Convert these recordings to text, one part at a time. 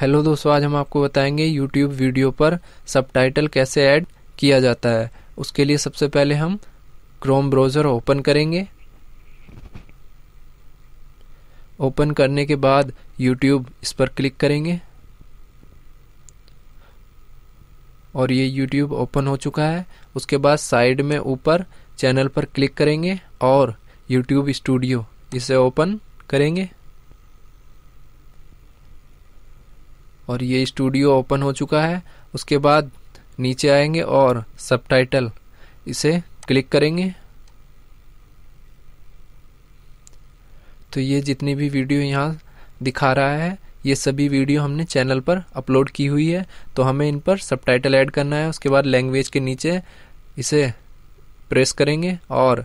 hello दोस्तों आज हम आपको बताएंगे यूट्यूब वीडियो पर सबटाइटल कैसे ऐड किया जाता है उसके लिए सबसे पहले हम क्रोम ब्राउज़र ओपन करेंगे ओपन करने के बाद यूट्यूब इस पर क्लिक करेंगे और ये यूट्यूब ओपन हो चुका है उसके बाद साइड में ऊपर चैनल पर क्लिक करेंगे और यूट्यूब स्टूडियो इसे ओपन करेंगे और ये स्टूडियो ओपन हो चुका है उसके बाद नीचे आएंगे और सबटाइटल इसे क्लिक करेंगे तो ये जितनी भी वीडियो यहाँ दिखा रहा है ये सभी वीडियो हमने चैनल पर अपलोड की हुई है तो हमें इन पर सबटाइटल ऐड करना है उसके बाद लैंग्वेज के नीचे इसे प्रेस करेंगे और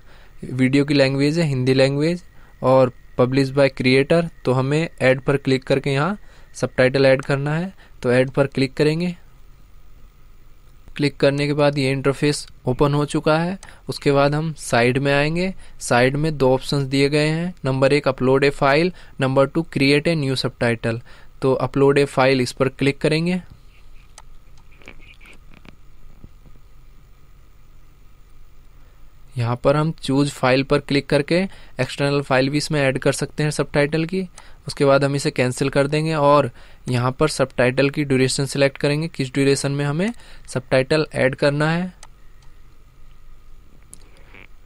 वीडियो की लैंग्वेज है हिंदी लैंग्वेज और पब्लिश बाय क्रिएटर तो हमें ऐड पर क्लिक करके यहाँ सब टाइटल ऐड करना है तो ऐड पर क्लिक करेंगे क्लिक करने के बाद ये इंटरफेस ओपन हो चुका है उसके बाद हम साइड में आएंगे साइड में दो ऑप्शंस दिए गए हैं नंबर एक upload a file number two create a new subtitle तो अपलोड ए फाइल इस पर क्लिक करेंगे यहाँ पर हम चूज फाइल पर क्लिक करके एक्सटर्नल फाइल भी इसमें ऐड कर सकते हैं सबटाइटल की उसके बाद हम इसे कैंसिल कर देंगे और यहाँ पर सब की ड्यूरेशन सिलेक्ट करेंगे किस ड्यूरेशन में हमें सब ऐड करना है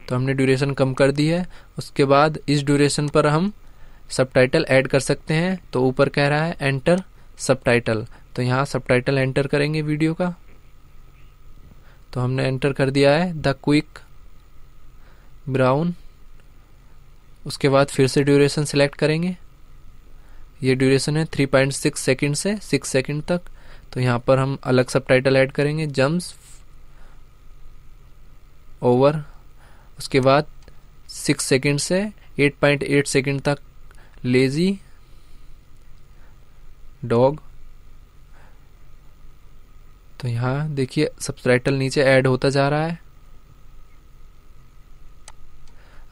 तो हमने ड्यूरेशन कम कर दी है उसके बाद इस ड्यूरेशन पर हम सब टाइटल ऐड कर सकते हैं तो ऊपर कह रहा है एंटर सब टाइटल तो यहाँ सब टाइटल एंटर करेंगे वीडियो का तो हमने एंटर कर दिया है द क्विक ब्राउन उसके बाद फिर से ड्यूरेशन सिलेक्ट करेंगे ये ड्यूरेशन है थ्री पॉइंट सिक्स सेकेंड से सिक्स सेकेंड तक तो यहाँ पर हम अलग सब टाइटल ऐड करेंगे जम्स ओवर उसके बाद सिक्स सेकेंड से एट पॉइंट एट सेकेंड तक लेजी डॉग तो यहाँ देखिए सब टाइटल नीचे ऐड होता जा रहा है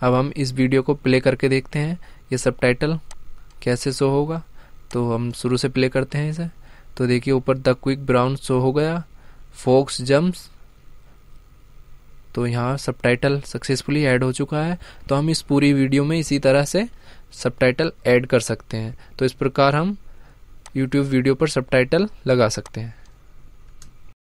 अब हम इस वीडियो को प्ले करके देखते हैं ये सब टाइटल कैसे शो होगा तो हम शुरू से प्ले करते हैं इसे तो देखिए ऊपर द क्विक ब्राउन शो हो गया फोक्स जम्प्स तो यहाँ टाइटल सक्सेसफुली ऐड हो चुका है तो हम इस पूरी वीडियो में इसी तरह से टाइटल ऐड कर सकते हैं तो इस प्रकार हम यूट्यूब वीडियो पर टाइटल लगा सकते हैं